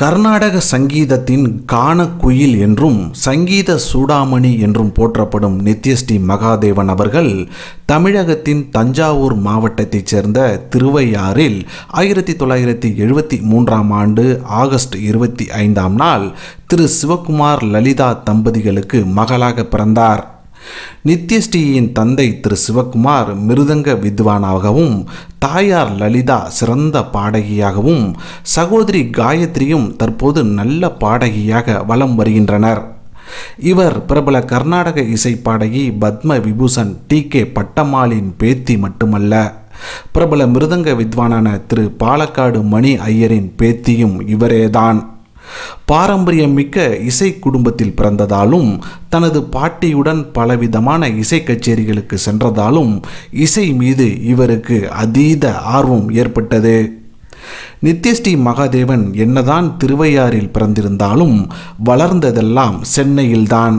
கர்நாடக சங்கீதத்தின் காணக்குயில் என்றும் சங்கீத சூடாமணி என்றும் போற்றப்படும் நித்யஸ்ரீ மகாதேவன் அவர்கள் தமிழகத்தின் தஞ்சாவூர் மாவட்டத்தைச் சேர்ந்த திருவையாறில் ஆயிரத்தி தொள்ளாயிரத்தி எழுபத்தி மூன்றாம் ஆண்டு ஆகஸ்ட் இருபத்தி ஐந்தாம் நாள் திரு சிவகுமார் லலிதா தம்பதிகளுக்கு மகளாக பிறந்தார் நித்யஸ்ரீயின் தந்தை திரு சிவகுமார் மிருதங்க வித்வானாகவும் தாயார் லலிதா சிறந்த பாடகியாகவும் சகோதரி காயத்ரியும் தற்போது நல்ல பாடகியாக வலம் வருகின்றனர் இவர் பிரபல கர்நாடக இசை பாடகி பத்ம விபூஷன் டி கே பட்டம்மாளின் பேத்தி மட்டுமல்ல பிரபல மிருதங்க வித்வானான திரு பாலக்காடு மணி ஐயரின் பேத்தியும் இவரேதான் பாரம்பரியம் மிக்க இசை குடும்பத்தில் பிறந்ததாலும் தனது பாட்டியுடன் பலவிதமான இசை கச்சேரிகளுக்கு சென்றதாலும் இசை மீது இவருக்கு அதீத ஆர்வம் ஏற்பட்டது நித்யஸ்ரீ மகாதேவன் என்னதான் திருவையாறில் பிறந்திருந்தாலும் வளர்ந்ததெல்லாம் சென்னையில்தான்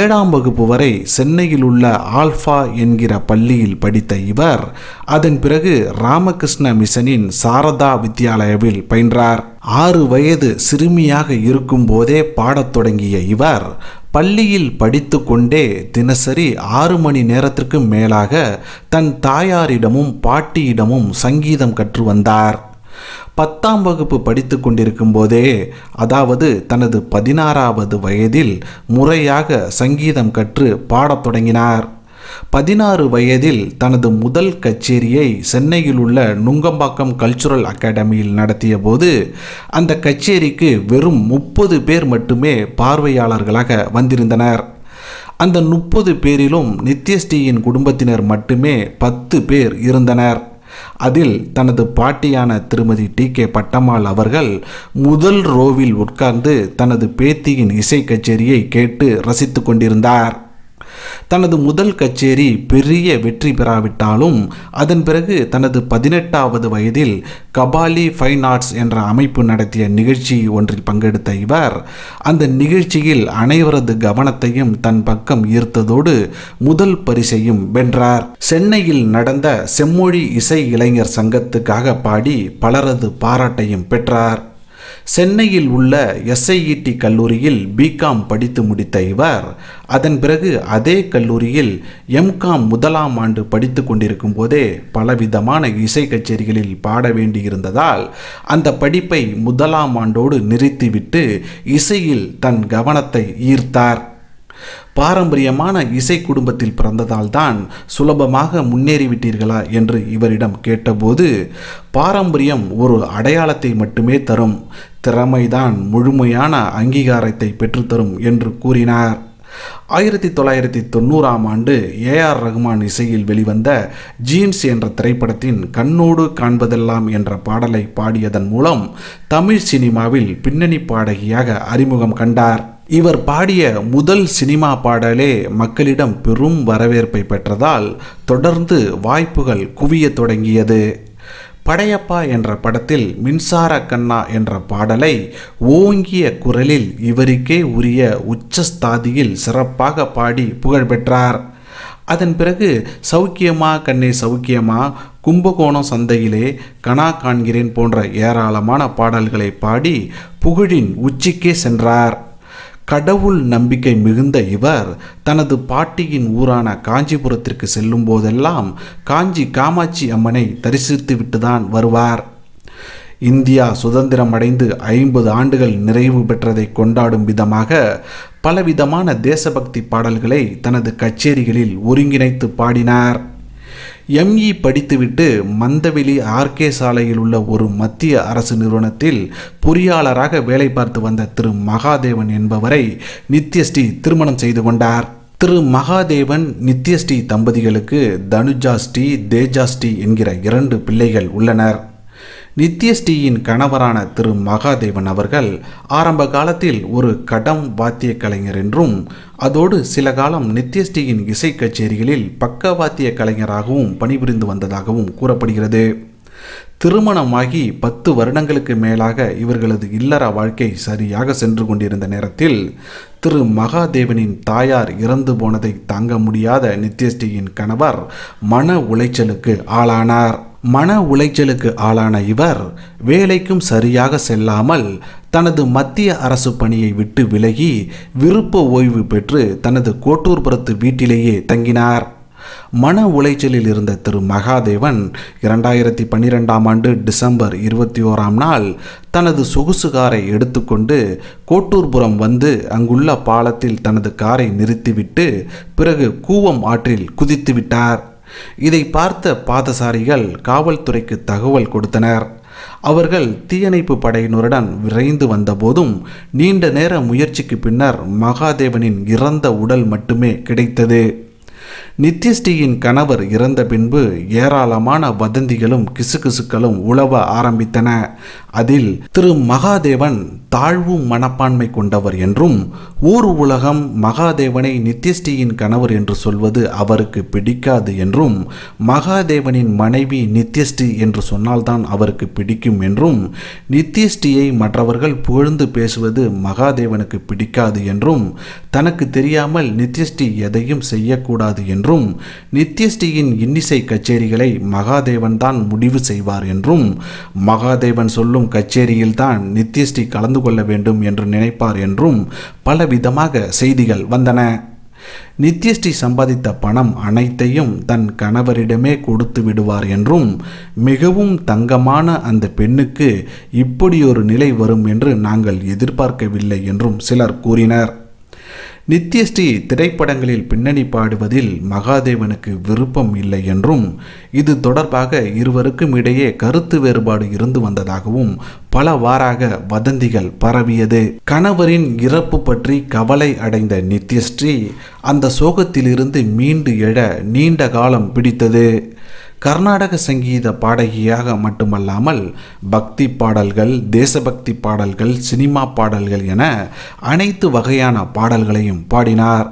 ஏழாம் வகுப்பு வரை சென்னையில் உள்ள ஆல்ஃபா என்கிற பள்ளியில் படித்த இவர் அதன் பிறகு ராமகிருஷ்ண மிஷனின் சாரதா வித்யாலயாவில் பயின்றார் ஆறு வயது சிறுமியாக போதே பாடத் தொடங்கிய இவர் பள்ளியில் படித்து கொண்டே தினசரி ஆறு மணி நேரத்திற்கு மேலாக தன் தாயாரிடமும் பாட்டியிடமும் சங்கீதம் கற்று வந்தார் பத்தாம் வகுப்பு படித்து கொண்டிருக்கும் போதே அதாவது தனது பதினாறாவது வயதில் முறையாக சங்கீதம் கற்று பாடத் தொடங்கினார் பதினாறு வயதில் தனது முதல் கச்சேரியை சென்னையில் உள்ள நுங்கம்பாக்கம் கல்ச்சுரல் அகாடமியில் நடத்திய போது அந்த கச்சேரிக்கு வெறும் முப்பது பேர் மட்டுமே பார்வையாளர்களாக வந்திருந்தனர் அந்த முப்பது பேரிலும் நித்யஸ்ரீயின் குடும்பத்தினர் மட்டுமே பத்து பேர் இருந்தனர் அதில் தனது பாட்டியான திருமதி டி கே பட்டம்மாள் அவர்கள் முதல் ரோவில் உட்கார்ந்து தனது பேத்தியின் இசை கச்சேரியை கேட்டு ரசித்து கொண்டிருந்தார் தனது முதல் கச்சேரி பெரிய வெற்றி பெறாவிட்டாலும் அதன் பிறகு தனது பதினெட்டாவது வயதில் கபாலி ஃபைன் ஆர்ட்ஸ் என்ற அமைப்பு நடத்திய நிகழ்ச்சி ஒன்றில் பங்கெடுத்த இவர் அந்த நிகழ்ச்சியில் அனைவரது கவனத்தையும் தன் பக்கம் ஈர்த்ததோடு முதல் பரிசையும் வென்றார் சென்னையில் நடந்த செம்மொழி இசை இளைஞர் சங்கத்துக்காக பாடி பலரது பாராட்டையும் பெற்றார் சென்னையில் உள்ள எஸ்ஐஇடி e கல்லூரியில் பிகாம் படித்து முடித்த இவர் அதன் பிறகு அதே கல்லூரியில் எம்காம் முதலாம் ஆண்டு படித்து கொண்டிருக்கும் போதே பலவிதமான இசை கச்சேரிகளில் பாட வேண்டியிருந்ததால் அந்த படிப்பை முதலாம் ஆண்டோடு நிறுத்திவிட்டு இசையில் தன் கவனத்தை ஈர்த்தார் பாரம்பரியமான இசை குடும்பத்தில் பிறந்ததால் தான் சுலபமாக முன்னேறிவிட்டீர்களா என்று இவரிடம் கேட்டபோது பாரம்பரியம் ஒரு அடையாளத்தை மட்டுமே தரும் திறமைதான் முழுமையான அங்கீகாரத்தை பெற்றுத்தரும் என்று கூறினார் ஆயிரத்தி தொள்ளாயிரத்தி தொண்ணூறாம் ஆண்டு ஏ ஆர் ரகுமான் இசையில் வெளிவந்த ஜீன்ஸ் என்ற திரைப்படத்தின் கண்ணோடு காண்பதெல்லாம் என்ற பாடலை பாடியதன் மூலம் தமிழ் சினிமாவில் பின்னணி பாடகியாக அறிமுகம் கண்டார் இவர் பாடிய முதல் சினிமா பாடலே மக்களிடம் பெரும் வரவேற்பை பெற்றதால் தொடர்ந்து வாய்ப்புகள் குவிய தொடங்கியது படையப்பா என்ற படத்தில் மின்சார கண்ணா என்ற பாடலை ஓங்கிய குரலில் இவருக்கே உரிய உச்சஸ்தாதியில் சிறப்பாக பாடி புகழ்பெற்றார் அதன் பிறகு சௌக்கியமா கண்ணே சௌக்கியமா கும்பகோணம் சந்தையிலே கணா காண்கிறேன் போன்ற ஏராளமான பாடல்களை பாடி புகழின் உச்சிக்கே சென்றார் கடவுள் நம்பிக்கை மிகுந்த இவர் தனது பாட்டியின் ஊரான காஞ்சிபுரத்திற்கு செல்லும் போதெல்லாம் காஞ்சி காமாட்சி அம்மனை தரிசித்துவிட்டுதான் வருவார் இந்தியா சுதந்திரம் அடைந்து ஐம்பது ஆண்டுகள் நிறைவு பெற்றதை கொண்டாடும் விதமாக பலவிதமான தேசபக்தி பாடல்களை தனது கச்சேரிகளில் ஒருங்கிணைத்து பாடினார் எம்இ e படித்துவிட்டு மந்தவெளி ஆர்கே சாலையில் உள்ள ஒரு மத்திய அரசு நிறுவனத்தில் பொறியாளராக வேலை பார்த்து வந்த திரு மகாதேவன் என்பவரை நித்யஸ்ரீ திருமணம் செய்து கொண்டார் திரு மகாதேவன் நித்யஸ்ரீ தம்பதிகளுக்கு தனுஜாஸ்ரீ தேஜாஸ்ரீ என்கிற இரண்டு பிள்ளைகள் உள்ளனர் நித்யஸ்ரீயின் கணவரான திரு மகாதேவன் அவர்கள் ஆரம்ப காலத்தில் ஒரு கடம் வாத்திய கலைஞர் என்றும் அதோடு சில காலம் நித்யஸ்ரீயின் இசை கச்சேரிகளில் பக்க வாத்திய கலைஞராகவும் பணிபுரிந்து வந்ததாகவும் கூறப்படுகிறது திருமணமாகி பத்து வருடங்களுக்கு மேலாக இவர்களது இல்லற வாழ்க்கை சரியாக சென்று கொண்டிருந்த நேரத்தில் திரு மகாதேவனின் தாயார் இறந்து போனதை தாங்க முடியாத நித்யஸ்ரீயின் கணவர் மன உளைச்சலுக்கு ஆளானார் மன உளைச்சலுக்கு ஆளான இவர் வேலைக்கும் சரியாக செல்லாமல் தனது மத்திய அரசு பணியை விட்டு விலகி விருப்ப ஓய்வு பெற்று தனது கோட்டூர்புரத்து வீட்டிலேயே தங்கினார் மன உளைச்சலில் இருந்த திரு மகாதேவன் இரண்டாயிரத்தி பன்னிரெண்டாம் ஆண்டு டிசம்பர் இருபத்தி ஓராம் நாள் தனது சொகுசு காரை எடுத்துக்கொண்டு கோட்டூர்புரம் வந்து அங்குள்ள பாலத்தில் தனது காரை நிறுத்திவிட்டு பிறகு கூவம் ஆற்றில் குதித்து விட்டார் இதை பார்த்த பாதசாரிகள் காவல்துறைக்கு தகவல் கொடுத்தனர் அவர்கள் தீயணைப்பு படையினருடன் விரைந்து வந்தபோதும் நீண்ட நேர முயற்சிக்கு பின்னர் மகாதேவனின் இறந்த உடல் மட்டுமே கிடைத்தது நித்யஸ்ரீயின் கணவர் இறந்த பின்பு ஏராளமான வதந்திகளும் கிசுகிசுக்களும் உழவ ஆரம்பித்தன அதில் திரு மகாதேவன் தாழ்வு மனப்பான்மை கொண்டவர் என்றும் ஊர் உலகம் மகாதேவனை நித்யஸ்ரீயின் கணவர் என்று சொல்வது அவருக்கு பிடிக்காது என்றும் மகாதேவனின் மனைவி நித்யஸ்ரீ என்று சொன்னால்தான் அவருக்கு பிடிக்கும் என்றும் நித்யஸ்ரீயை மற்றவர்கள் புகழ்ந்து பேசுவது மகாதேவனுக்கு பிடிக்காது என்றும் தனக்கு தெரியாமல் நித்யஸ்ரீ எதையும் செய்யக்கூடாது என்றும் என்றும் நித்யஸ்ரீயின் இன்னிசை கச்சேரிகளை மகாதேவன் தான் முடிவு செய்வார் என்றும் மகாதேவன் சொல்லும் கச்சேரியில்தான் நித்யஸ்ரீ கலந்து கொள்ள வேண்டும் என்று நினைப்பார் என்றும் பலவிதமாக செய்திகள் வந்தன நித்யஸ்ரீ சம்பாதித்த பணம் அனைத்தையும் தன் கணவரிடமே கொடுத்து விடுவார் என்றும் மிகவும் தங்கமான அந்த பெண்ணுக்கு இப்படி ஒரு நிலை வரும் என்று நாங்கள் எதிர்பார்க்கவில்லை என்றும் சிலர் கூறினர் நித்யஸ்ரீ திரைப்படங்களில் பின்னணி பாடுவதில் மகாதேவனுக்கு விருப்பம் இல்லை என்றும் இது தொடர்பாக இருவருக்கும் இடையே கருத்து வேறுபாடு இருந்து வந்ததாகவும் பல வாராக வதந்திகள் பரவியது கணவரின் இறப்பு பற்றி கவலை அடைந்த நித்யஸ்ரீ அந்த சோகத்திலிருந்து மீண்டு எழ நீண்ட காலம் பிடித்தது கர்நாடக சங்கீத பாடகியாக மட்டுமல்லாமல் பக்தி பாடல்கள் தேசபக்தி பாடல்கள் சினிமா பாடல்கள் என அனைத்து வகையான பாடல்களையும் பாடினார்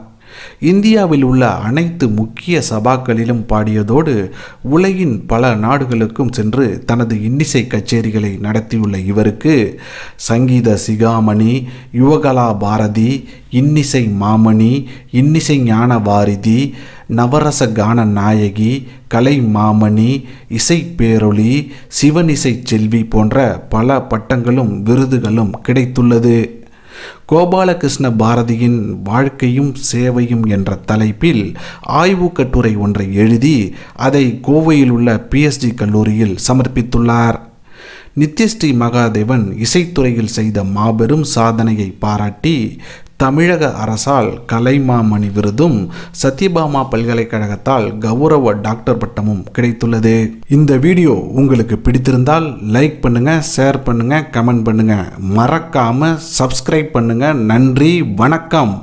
இந்தியாவில் உள்ள அனைத்து முக்கிய சபாக்களிலும் பாடியதோடு உலகின் பல நாடுகளுக்கும் சென்று தனது இன்னிசை கச்சேரிகளை நடத்தியுள்ள இவருக்கு சங்கீத சிகாமணி யுவகலா பாரதி இன்னிசை மாமணி இன்னிசை ஞான பாரதி நவரச கான நாயகி கலை மாமணி இசை பேரொளி சிவனிசை செல்வி போன்ற பல பட்டங்களும் விருதுகளும் கிடைத்துள்ளது கோபாலகிருஷ்ண பாரதியின் வாழ்க்கையும் சேவையும் என்ற தலைப்பில் ஆய்வு கட்டுரை ஒன்றை எழுதி அதை கோவையில் உள்ள பிஎஸ்டி கல்லூரியில் சமர்ப்பித்துள்ளார் நித்யஸ்ரீ மகாதேவன் இசைத்துறையில் செய்த மாபெரும் சாதனையை பாராட்டி தமிழக அரசால் கலைமாமணி விருதும் சத்யபாமா பல்கலைக்கழகத்தால் கௌரவ டாக்டர் பட்டமும் கிடைத்துள்ளது இந்த வீடியோ உங்களுக்கு பிடித்திருந்தால் லைக் பண்ணுங்க ஷேர் பண்ணுங்க கமெண்ட் பண்ணுங்க மறக்காம சப்ஸ்கிரைப் பண்ணுங்க நன்றி வணக்கம்